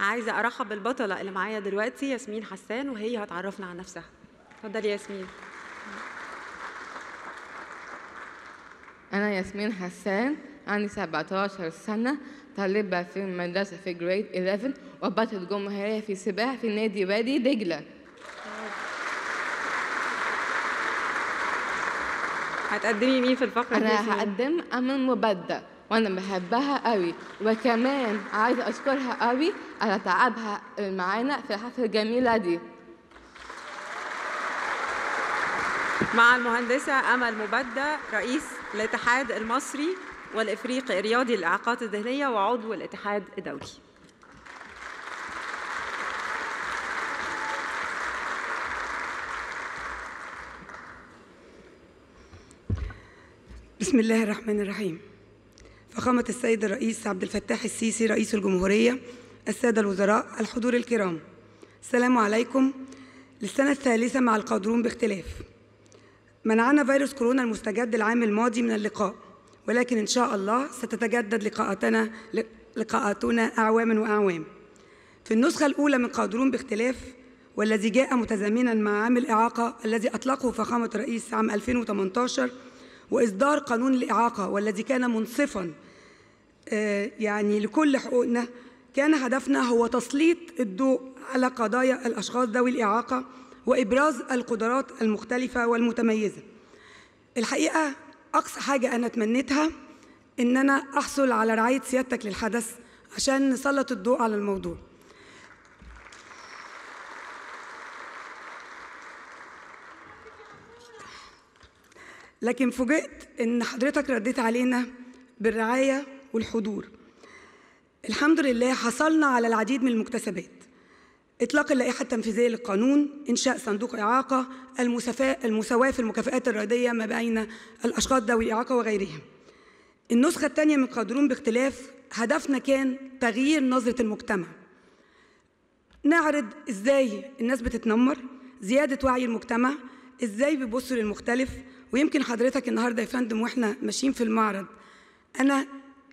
عايزه ارحب بالبطله اللي معايا دلوقتي ياسمين حسان وهي هتعرفنا عن نفسها اتفضلي ياسمين انا ياسمين حسان عندي 17 سنه طالبه في المدرسه في جريد 11 وبطلة جمهوريه في سباحة في نادي وادي دجله هتقدمي مين في الفقره دي؟ انا هقدم امل مبدأ وانا بحبها قوي وكمان عايزه اشكرها قوي على تعبها معانا في الحفله الجميله دي مع المهندسه امل مبدا رئيس الاتحاد المصري والافريقي الرياضي للاعاقات الذهنيه وعضو الاتحاد الدولي بسم الله الرحمن الرحيم فخامة السيد الرئيس عبد الفتاح السيسي رئيس الجمهورية السادة الوزراء الحضور الكرام السلام عليكم للسنة الثالثة مع القادرون باختلاف منعنا فيروس كورونا المستجد العام الماضي من اللقاء ولكن إن شاء الله ستتجدد لقاءاتنا لقاءاتنا أعواما وأعوام في النسخة الأولى من قادرون باختلاف والذي جاء متزامنا مع عام الإعاقة الذي أطلقه فخامة الرئيس عام 2018 وإصدار قانون الإعاقة والذي كان منصفاً آه، يعني لكل حقوقنا كان هدفنا هو تسليط الضوء على قضايا الأشخاص ذوي الإعاقة وإبراز القدرات المختلفة والمتميزة الحقيقة أقصى حاجة أنا تمنيتها إن أنا أحصل على رعاية سيادتك للحدث عشان نسلط الضوء على الموضوع لكن فوجئت إن حضرتك رديت علينا بالرعاية والحضور الحمد لله حصلنا على العديد من المكتسبات إطلاق اللائحة التنفيذية للقانون إنشاء صندوق إعاقة المساواة في المكافآت الرياضية ما بين الأشخاص ذوي الإعاقة وغيرهم النسخة الثانية من قادرون باختلاف هدفنا كان تغيير نظرة المجتمع نعرض إزاي الناس بتتنمر زيادة وعي المجتمع إزاي بيبصوا للمختلف ويمكن حضرتك النهاردة يا فندم وإحنا ماشيين في المعرض أنا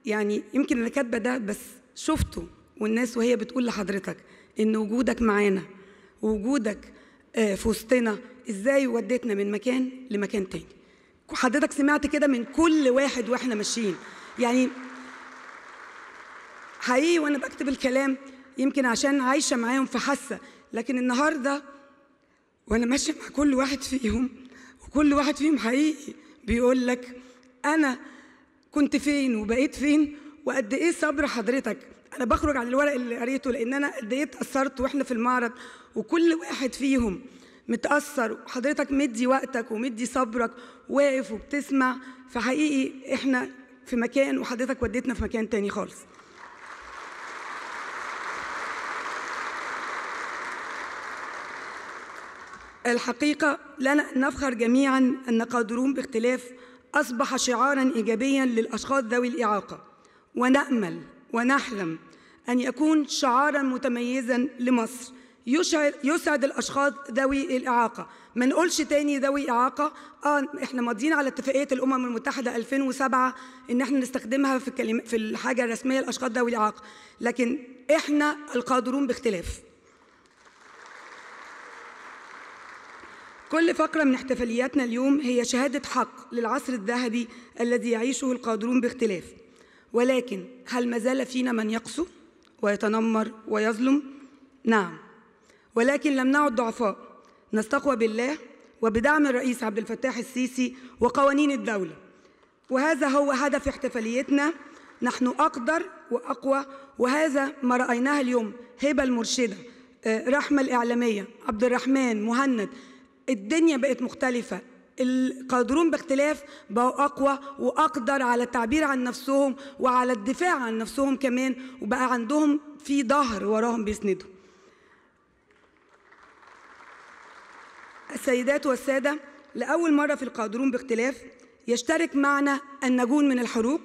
يعني يمكن اللي كاتبه ده بس شفته والناس وهي بتقول لحضرتك ان وجودك معانا وجودك آه، في وسطنا ازاي وديتنا من مكان لمكان تاني حضرتك سمعت كده من كل واحد واحنا ماشيين يعني حقيقي وانا بكتب الكلام يمكن عشان عايشه معاهم فحاسه لكن النهارده وانا ماشيه مع كل واحد فيهم وكل واحد فيهم حقيقي بيقول لك انا كنت فين وبقيت فين وقد ايه صبر حضرتك انا بخرج عن الورق اللي قريته لان انا قد ايه اتاثرت واحنا في المعرض وكل واحد فيهم متاثر وحضرتك مدي وقتك ومدي صبرك واقف وبتسمع فحقيقي احنا في مكان وحضرتك وديتنا في مكان تاني خالص الحقيقة لنا أن نفخر جميعا أن قادرون باختلاف أصبح شعاراً إيجابياً للأشخاص ذوي الإعاقة ونأمل ونحلم أن يكون شعاراً متميزاً لمصر يشعر يسعد الاشخاص ذوي الاعاقه ما نقولش تاني ذوي اعاقه اه احنا ماضيين على اتفاقيه الامم المتحده 2007 ان احنا نستخدمها في الكلم... في الحاجه الرسميه للأشخاص ذوي الاعاقه لكن احنا القادرون باختلاف كل فقرة من احتفالياتنا اليوم هي شهادة حق للعصر الذهبي الذي يعيشه القادرون باختلاف ولكن هل ما زال فينا من يقسو ويتنمر ويظلم؟ نعم ولكن لم نعد ضعفاء نستقوى بالله وبدعم الرئيس عبد الفتاح السيسي وقوانين الدولة وهذا هو هدف احتفاليتنا نحن أقدر وأقوى وهذا ما رأيناه اليوم هبة المرشدة آه، رحمة الإعلامية عبد الرحمن مهند الدنيا بقت مختلفة القادرون باختلاف بقوا أقوى وأقدر على التعبير عن نفسهم وعلى الدفاع عن نفسهم كمان وبقى عندهم في ظهر وراهم بيسندوا السيدات والسادة لأول مرة في القادرون باختلاف يشترك معنا النجون من الحروق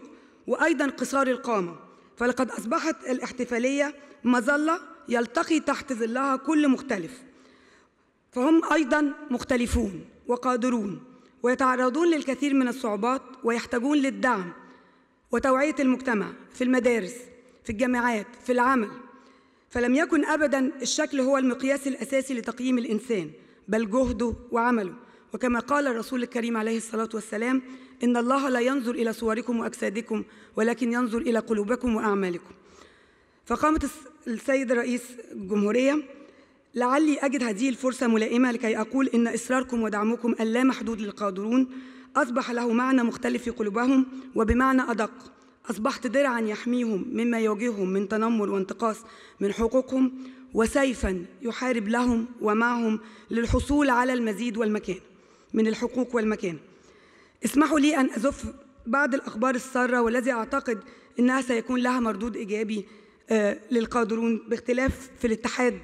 وأيضا قصار القامة فلقد أصبحت الاحتفالية مظلة يلتقي تحت ظلها كل مختلف فهم أيضا مختلفون وقادرون ويتعرضون للكثير من الصعوبات ويحتاجون للدعم وتوعية المجتمع في المدارس في الجامعات في العمل فلم يكن أبدا الشكل هو المقياس الأساسي لتقييم الإنسان بل جهده وعمله وكما قال الرسول الكريم عليه الصلاة والسلام إن الله لا ينظر إلى صوركم وأجسادكم ولكن ينظر إلى قلوبكم وأعمالكم فقامت السيد رئيس الجمهورية لعلي أجد هذه الفرصة ملائمة لكي أقول إن إصراركم ودعمكم اللامحدود للقادرون أصبح له معنى مختلف في قلوبهم وبمعنى أدق أصبحت درعا يحميهم مما يواجههم من تنمر وانتقاص من حقوقهم وسيفا يحارب لهم ومعهم للحصول على المزيد والمكان من الحقوق والمكان اسمحوا لي أن أزف بعض الأخبار السارة والذي أعتقد أنها سيكون لها مردود إيجابي آه، للقادرون باختلاف في الاتحاد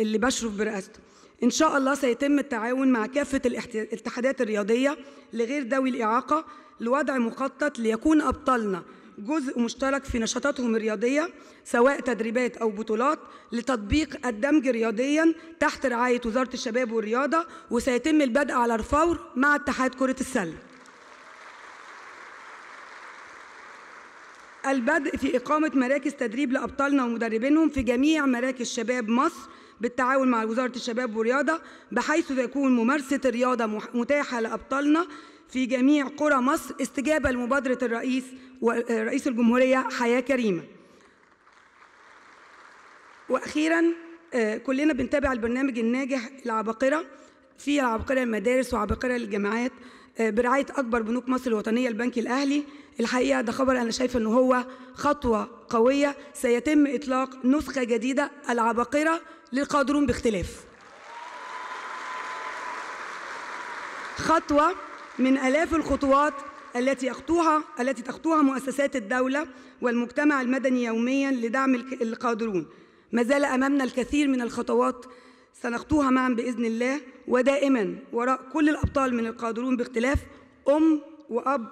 اللي بشرف برئاسته إن شاء الله سيتم التعاون مع كافة الاتحادات الرياضية لغير ذوي الإعاقة لوضع مخطط ليكون أبطالنا جزء مشترك في نشاطاتهم الرياضية سواء تدريبات أو بطولات لتطبيق الدمج رياضيا تحت رعاية وزارة الشباب والرياضة وسيتم البدء على الفور مع اتحاد كرة السلة البدء في إقامة مراكز تدريب لأبطالنا ومدربينهم في جميع مراكز شباب مصر بالتعاون مع وزارة الشباب والرياضة بحيث تكون ممارسة الرياضة متاحة لأبطالنا في جميع قرى مصر استجابة لمبادرة الرئيس ورئيس الجمهورية حياة كريمة وأخيرا آه، كلنا بنتابع البرنامج الناجح العباقرة في العباقرة المدارس وعباقرة الجامعات برعايه اكبر بنوك مصر الوطنيه البنك الاهلي الحقيقه ده خبر انا شايفه ان هو خطوه قويه سيتم اطلاق نسخه جديده العباقره للقادرون باختلاف خطوه من الاف الخطوات التي يخطوها التي تخطوها مؤسسات الدوله والمجتمع المدني يوميا لدعم القادرون ما زال امامنا الكثير من الخطوات سنخطوها معا بإذن الله ودائما وراء كل الأبطال من القادرون باختلاف أم وأب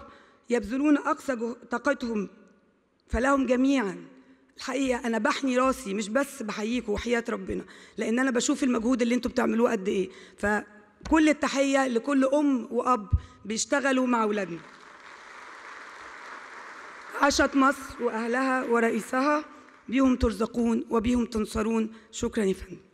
يبذلون أقصى طاقتهم فلهم جميعا الحقيقة أنا بحني راسي مش بس بحييكم وحياة ربنا لأن أنا بشوف المجهود اللي أنتم بتعملوه قد إيه فكل التحية لكل أم وأب بيشتغلوا مع أولادنا عاشت مصر وأهلها ورئيسها بيهم ترزقون وبيهم تنصرون شكرا يا فندم